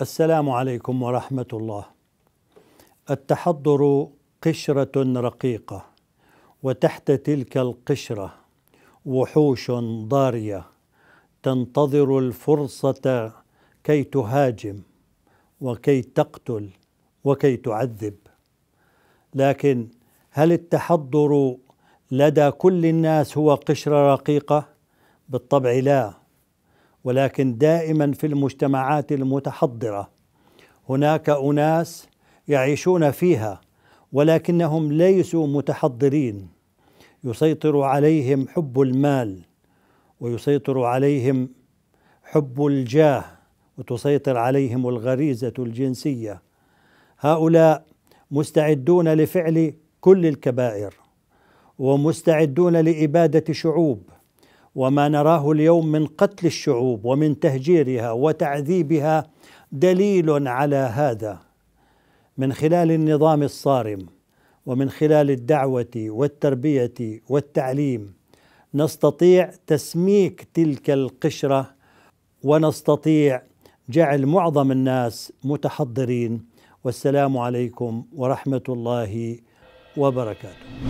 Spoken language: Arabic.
السلام عليكم ورحمة الله. التحضر قشرة رقيقة وتحت تلك القشرة وحوش ضارية تنتظر الفرصة كي تهاجم وكي تقتل وكي تعذب لكن هل التحضر لدى كل الناس هو قشرة رقيقة بالطبع لا ولكن دائما في المجتمعات المتحضرة هناك أناس يعيشون فيها ولكنهم ليسوا متحضرين يسيطر عليهم حب المال ويسيطر عليهم حب الجاه وتسيطر عليهم الغريزة الجنسية هؤلاء مستعدون لفعل كل الكبائر ومستعدون لاباده شعوب وما نراه اليوم من قتل الشعوب ومن تهجيرها وتعذيبها دليل على هذا من خلال النظام الصارم ومن خلال الدعوه والتربيه والتعليم نستطيع تسميك تلك القشره ونستطيع جعل معظم الناس متحضرين والسلام عليكم ورحمه الله وبركاته